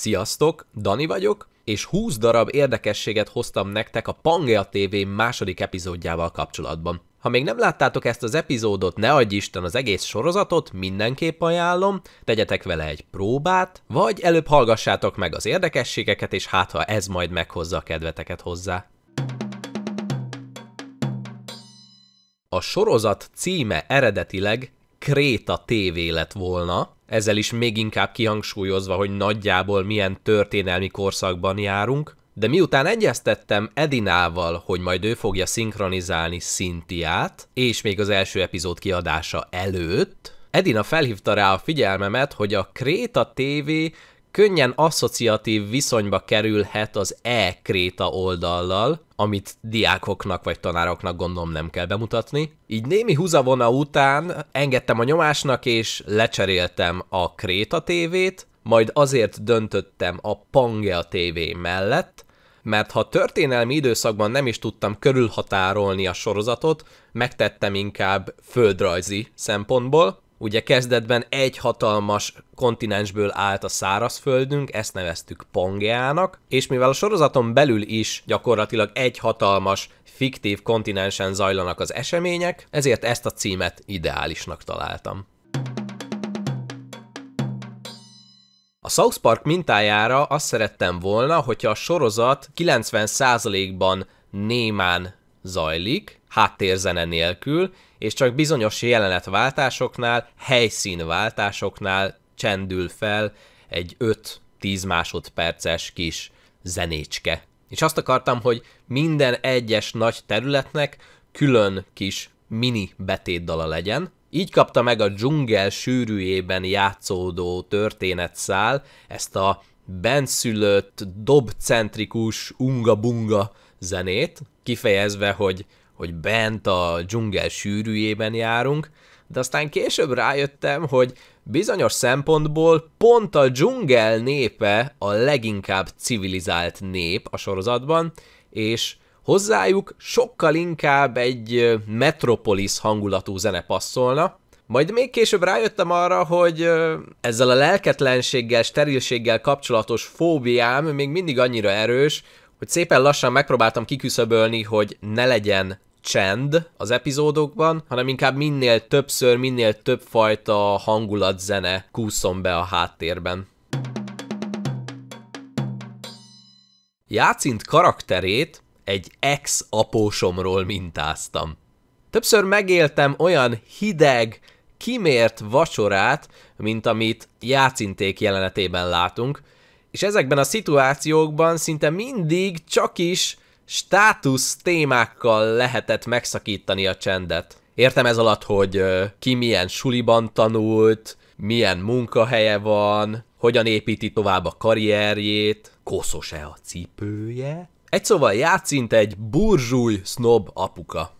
Sziasztok, Dani vagyok, és 20 darab érdekességet hoztam nektek a Pangea TV második epizódjával kapcsolatban. Ha még nem láttátok ezt az epizódot, ne adj Isten az egész sorozatot, mindenképp ajánlom, tegyetek vele egy próbát, vagy előbb hallgassátok meg az érdekességeket, és hát ha ez majd meghozza a kedveteket hozzá. A sorozat címe eredetileg Kréta TV lett volna, ezzel is még inkább kihangsúlyozva, hogy nagyjából milyen történelmi korszakban járunk, de miután egyeztettem Edinával, hogy majd ő fogja szinkronizálni Szintiát, és még az első epizód kiadása előtt, Edina felhívta rá a figyelmemet, hogy a Kréta TV könnyen asszociatív viszonyba kerülhet az e-kréta oldallal, amit diákoknak vagy tanároknak gondolom nem kell bemutatni. Így némi húzavona után engedtem a nyomásnak, és lecseréltem a Kréta tévét, majd azért döntöttem a Pangea TV mellett, mert ha történelmi időszakban nem is tudtam körülhatárolni a sorozatot, megtettem inkább földrajzi szempontból, Ugye kezdetben egy hatalmas kontinensből állt a szárazföldünk, ezt neveztük Pangeának, és mivel a sorozaton belül is gyakorlatilag egy hatalmas, fiktív kontinensen zajlanak az események, ezért ezt a címet ideálisnak találtam. A South Park mintájára azt szerettem volna, hogyha a sorozat 90%-ban némán zajlik, háttérzene nélkül, és csak bizonyos jelenetváltásoknál, helyszínváltásoknál csendül fel egy 5-10 másodperces kis zenécske. És azt akartam, hogy minden egyes nagy területnek külön kis mini betétdala legyen, így kapta meg a dzsungel sűrűjében játszódó történetszál ezt a benszülött, dobcentrikus unga-bunga zenét, kifejezve, hogy hogy bent a dzsungel sűrűjében járunk, de aztán később rájöttem, hogy bizonyos szempontból pont a dzsungel népe a leginkább civilizált nép a sorozatban, és hozzájuk sokkal inkább egy metropolis hangulatú zene passzolna, majd még később rájöttem arra, hogy ezzel a lelketlenséggel, sterilséggel kapcsolatos fóbiám még mindig annyira erős, hogy szépen lassan megpróbáltam kiküszöbölni, hogy ne legyen csend az epizódokban, hanem inkább minél többször, minél több fajta hangulatzene kúszom be a háttérben. Játszint karakterét egy ex-apósomról mintáztam. Többször megéltem olyan hideg, kimért vacsorát, mint amit játszinték jelenetében látunk, és ezekben a szituációkban szinte mindig csak is státusz témákkal lehetett megszakítani a csendet. Értem ez alatt, hogy ki milyen suliban tanult, milyen munkahelye van, hogyan építi tovább a karrierjét, koszos-e a cipője. Egy szóval játszint egy burzsúj snob apuka.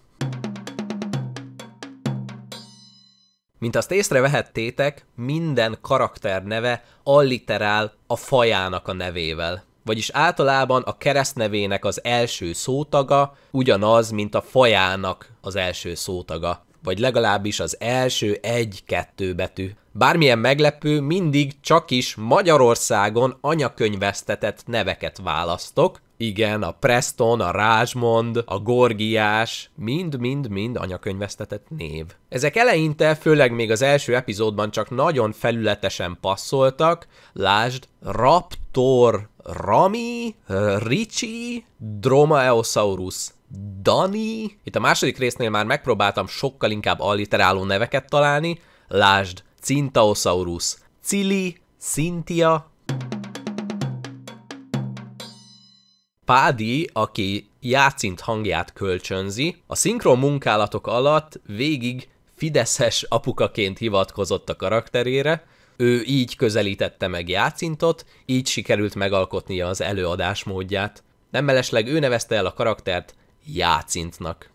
Mint azt észrevehettétek, minden karakter neve alliterál a fajának a nevével vagyis általában a keresztnevének az első szótaga ugyanaz, mint a fajának az első szótaga, vagy legalábbis az első egy-kettő betű. Bármilyen meglepő, mindig csak is Magyarországon anyakönyvesztetett neveket választok, igen, a Preston, a Rázsmond, a Gorgiás, mind-mind-mind anyakönyvesztetett név. Ezek eleinte, főleg még az első epizódban csak nagyon felületesen passzoltak, lásd, Raptor, Rami, Ricsi, Dromaeosaurus, Dani. Itt a második résznél már megpróbáltam sokkal inkább alliteráló neveket találni, lásd, Cintaosaurus, Cili, Cynthia, Pádi, aki játszint hangját kölcsönzi, a szinkron munkálatok alatt végig Fideszes apukaként hivatkozott a karakterére, ő így közelítette meg játszintot, így sikerült megalkotnia az előadás módját. Nem mellesleg ő nevezte el a karaktert játszintnak.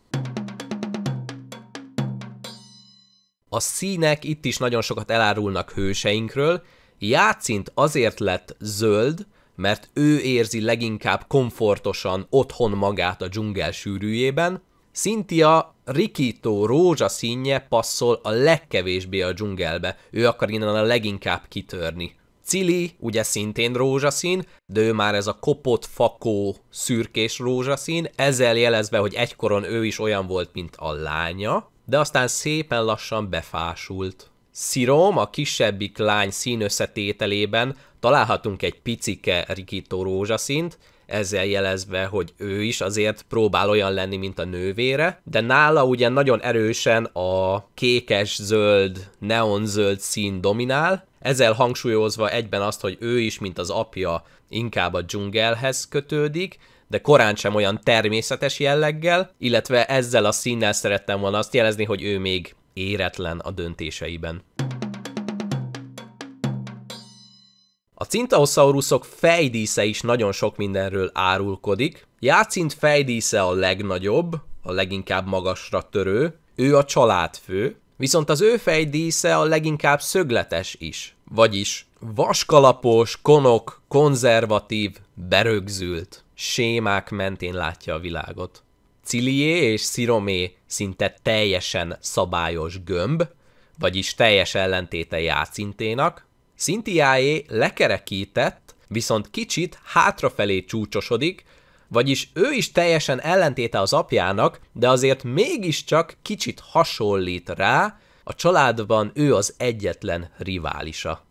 A színek itt is nagyon sokat elárulnak hőseinkről. Játszint azért lett zöld, mert ő érzi leginkább komfortosan otthon magát a dzsungel sűrűjében, Cynthia rikító rózsaszínje passzol a legkevésbé a dzsungelbe, ő akar innen a leginkább kitörni. Cili ugye szintén rózsaszín, de ő már ez a kopott fakó szürkés rózsaszín, ezzel jelezve, hogy egykoron ő is olyan volt, mint a lánya, de aztán szépen lassan befásult szirom, a kisebbik lány színösszetételében találhatunk egy picike rikító rózsaszint, ezzel jelezve, hogy ő is azért próbál olyan lenni, mint a nővére, de nála ugye nagyon erősen a kékes-zöld, neonzöld szín dominál, ezzel hangsúlyozva egyben azt, hogy ő is, mint az apja, inkább a dzsungelhez kötődik, de korán sem olyan természetes jelleggel, illetve ezzel a színnel szerettem volna azt jelezni, hogy ő még éretlen a döntéseiben. A cintaosaurusok fejdísze is nagyon sok mindenről árulkodik. Játszint fejdísze a legnagyobb, a leginkább magasra törő, ő a családfő, viszont az ő fejdísze a leginkább szögletes is, vagyis vaskalapos, konok, konzervatív, berögzült sémák mentén látja a világot. Cilié és Sziromé szinte teljesen szabályos gömb, vagyis teljes ellentéte játszinténak, Szintiáé lekerekített, viszont kicsit hátrafelé csúcsosodik, vagyis ő is teljesen ellentéte az apjának, de azért mégiscsak kicsit hasonlít rá, a családban ő az egyetlen riválisa.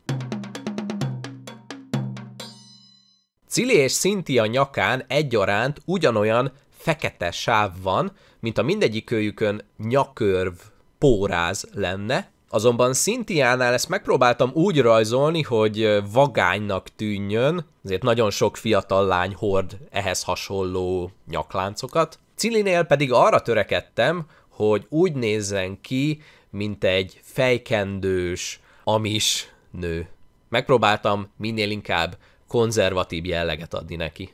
Cili és a nyakán egyaránt ugyanolyan fekete sáv van, mint a mindegyik kölyükön nyakörv póráz lenne, Azonban Szintiánál ezt megpróbáltam úgy rajzolni, hogy vagánynak tűnjön, ezért nagyon sok fiatal lány hord ehhez hasonló nyakláncokat. Cilinél pedig arra törekedtem, hogy úgy nézzen ki, mint egy fejkendős, amis nő. Megpróbáltam minél inkább konzervatív jelleget adni neki.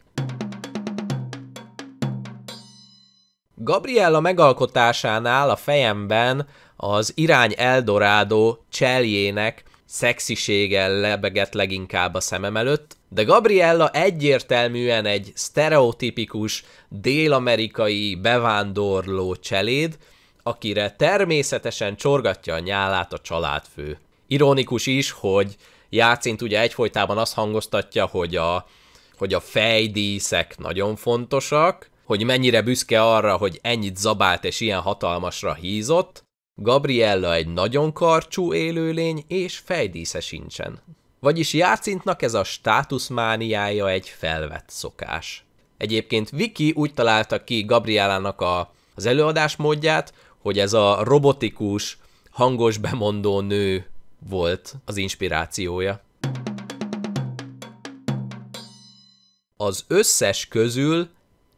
Gabriella megalkotásánál a fejemben az irány Eldorado cseljének szexisége lebegett leginkább a szemem előtt, de Gabriella egyértelműen egy stereotípikus dél-amerikai bevándorló cseléd, akire természetesen csorgatja a nyálát a családfő. Ironikus is, hogy Játszint ugye egyfolytában azt hangoztatja, hogy a, hogy a fejdíszek nagyon fontosak, hogy mennyire büszke arra, hogy ennyit zabált és ilyen hatalmasra hízott, Gabriella egy nagyon karcsú élőlény, és fejdísze sincsen. Vagyis Jácintnak ez a státuszmániája egy felvett szokás. Egyébként Viki úgy találta ki Gabriellának a, az előadás módját, hogy ez a robotikus, hangos bemondó nő volt az inspirációja. Az összes közül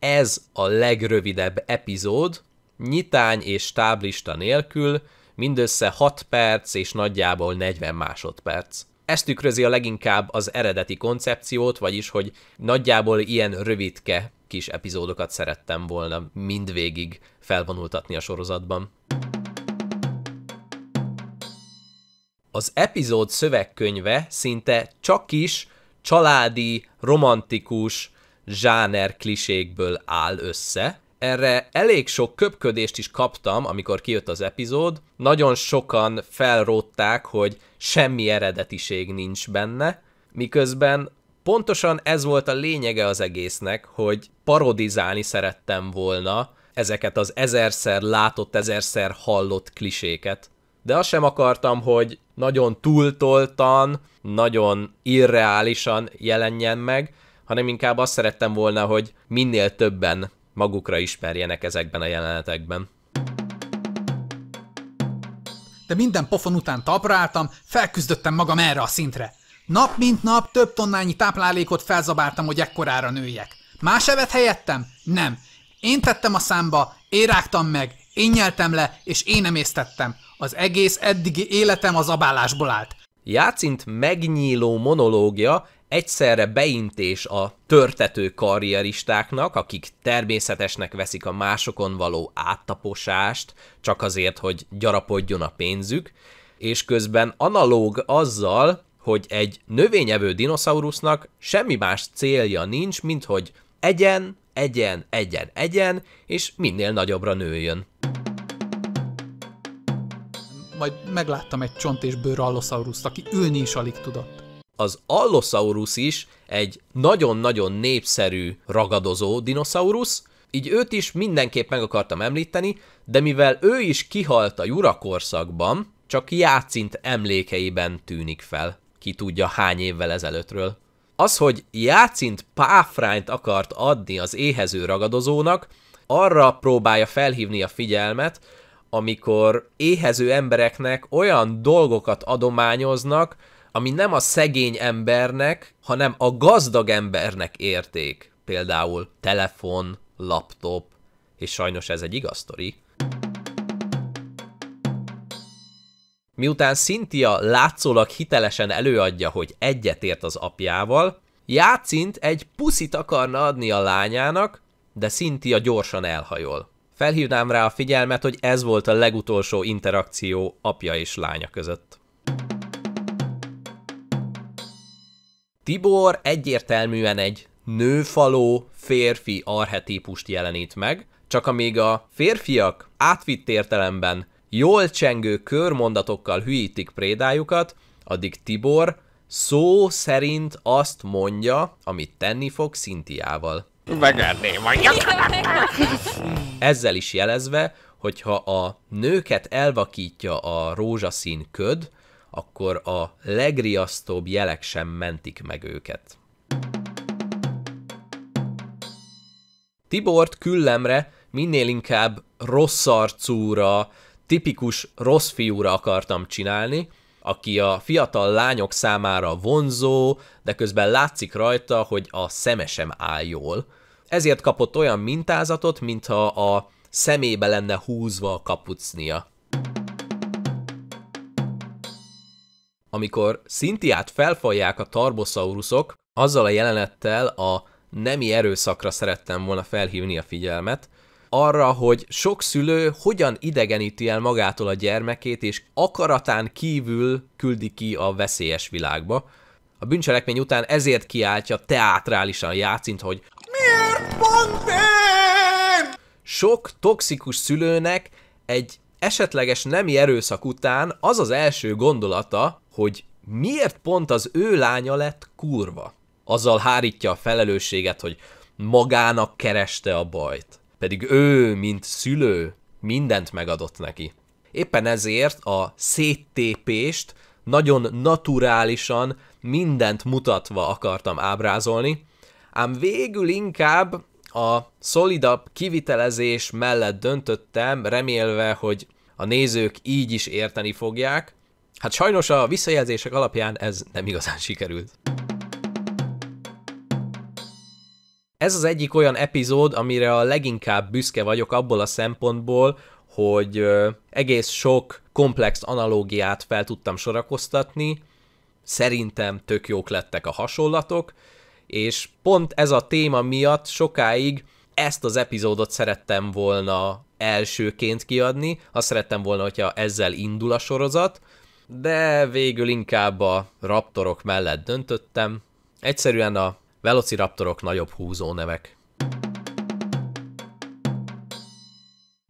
ez a legrövidebb epizód, nyitány és táblista nélkül, mindössze 6 perc és nagyjából 40 másodperc. Ez tükrözi a leginkább az eredeti koncepciót, vagyis hogy nagyjából ilyen rövidke kis epizódokat szerettem volna mindvégig felvonultatni a sorozatban. Az epizód szövegkönyve szinte csak is családi, romantikus, zsáner klisékből áll össze. Erre elég sok köpködést is kaptam, amikor kijött az epizód. Nagyon sokan felrótták, hogy semmi eredetiség nincs benne, miközben pontosan ez volt a lényege az egésznek, hogy parodizálni szerettem volna ezeket az ezerszer látott, ezerszer hallott kliséket. De azt sem akartam, hogy nagyon túltoltan, nagyon irreálisan jelenjen meg, hanem inkább azt szerettem volna, hogy minél többen magukra ismerjenek ezekben a jelenetekben. De minden pofon után tapráltam, felküzdöttem magam erre a szintre. Nap mint nap több tonnányi táplálékot felzabáltam, hogy ekkorára nőjek. Más evet helyettem? Nem. Én tettem a számba, én rágtam meg, én nyeltem le, és én emésztettem. Az egész eddigi életem az abálásból állt. Játszint megnyíló monológia egyszerre beintés a törtető karrieristáknak, akik természetesnek veszik a másokon való áttaposást, csak azért, hogy gyarapodjon a pénzük, és közben analóg azzal, hogy egy növényevő dinoszaurusznak semmi más célja nincs, mint hogy egyen, egyen, egyen, egyen, és minél nagyobbra nőjön. Majd megláttam egy csont és bőr aki ülni is alig tudott az Allosaurus is egy nagyon-nagyon népszerű ragadozó dinoszaurusz, így őt is mindenképp meg akartam említeni, de mivel ő is kihalt a jurakorszakban, csak játszint emlékeiben tűnik fel. Ki tudja hány évvel ezelőttről. Az, hogy játszint páfrányt akart adni az éhező ragadozónak, arra próbálja felhívni a figyelmet, amikor éhező embereknek olyan dolgokat adományoznak, ami nem a szegény embernek, hanem a gazdag embernek érték. Például telefon, laptop, és sajnos ez egy igaz sztori. Miután Cynthia látszólag hitelesen előadja, hogy egyetért az apjával, Jácint egy puszit akarna adni a lányának, de Cynthia gyorsan elhajol. Felhívnám rá a figyelmet, hogy ez volt a legutolsó interakció apja és lánya között. Tibor egyértelműen egy nőfaló férfi arhetípust jelenít meg, csak amíg a férfiak átvitt értelemben jól csengő körmondatokkal hűítik prédájukat, addig Tibor szó szerint azt mondja, amit tenni fog Szintiával. Megenném a Ezzel is jelezve, hogyha a nőket elvakítja a rózsaszín köd, akkor a legriasztóbb jelek sem mentik meg őket. Tibort küllemre minél inkább rossz arcúra, tipikus rossz fiúra akartam csinálni, aki a fiatal lányok számára vonzó, de közben látszik rajta, hogy a szeme sem áll jól. Ezért kapott olyan mintázatot, mintha a szemébe lenne húzva a kapucnia. amikor Szintiát felfalják a tarbosaurusok, azzal a jelenettel a nemi erőszakra szerettem volna felhívni a figyelmet, arra, hogy sok szülő hogyan idegeníti el magától a gyermekét, és akaratán kívül küldi ki a veszélyes világba. A bűncselekmény után ezért kiáltja teátrálisan játszint, hogy Miért pont én? Sok toxikus szülőnek egy esetleges nemi erőszak után az az első gondolata, hogy miért pont az ő lánya lett kurva. Azzal hárítja a felelősséget, hogy magának kereste a bajt. Pedig ő, mint szülő, mindent megadott neki. Éppen ezért a széttépést nagyon naturálisan mindent mutatva akartam ábrázolni, ám végül inkább a szolidabb kivitelezés mellett döntöttem, remélve, hogy a nézők így is érteni fogják. Hát sajnos a visszajelzések alapján ez nem igazán sikerült. Ez az egyik olyan epizód, amire a leginkább büszke vagyok abból a szempontból, hogy egész sok komplex analógiát fel tudtam sorakoztatni, szerintem tök jók lettek a hasonlatok, és pont ez a téma miatt sokáig ezt az epizódot szerettem volna elsőként kiadni, azt szerettem volna, hogyha ezzel indul a sorozat, de végül inkább a raptorok mellett döntöttem. Egyszerűen a velociraptorok nagyobb húzó nevek.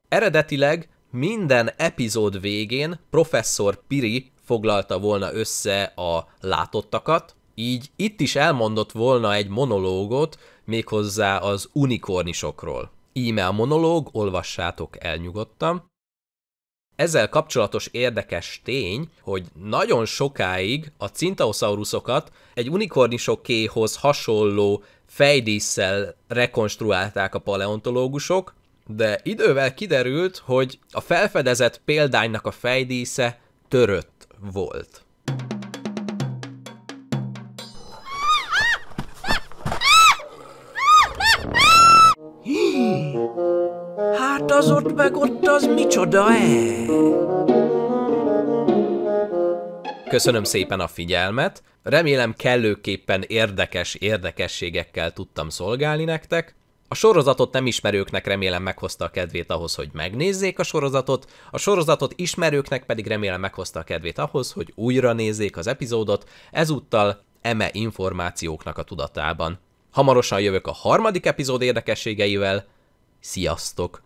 Eredetileg minden epizód végén professzor Piri foglalta volna össze a látottakat, így itt is elmondott volna egy monológot, méghozzá az unikornisokról. Íme a monológ, olvassátok el nyugodtan. Ezzel kapcsolatos érdekes tény, hogy nagyon sokáig a cintaosaurusokat egy unikornisokéhoz hasonló fejdísszel rekonstruálták a paleontológusok, de idővel kiderült, hogy a felfedezett példánynak a fejdísze törött volt. az ott meg ott az micsoda-e? Köszönöm szépen a figyelmet, remélem kellőképpen érdekes érdekességekkel tudtam szolgálni nektek. A sorozatot nem ismerőknek remélem meghozta a kedvét ahhoz, hogy megnézzék a sorozatot, a sorozatot ismerőknek pedig remélem meghozta a kedvét ahhoz, hogy újra nézzék az epizódot, ezúttal eme információknak a tudatában. Hamarosan jövök a harmadik epizód érdekességeivel. Sziasztok!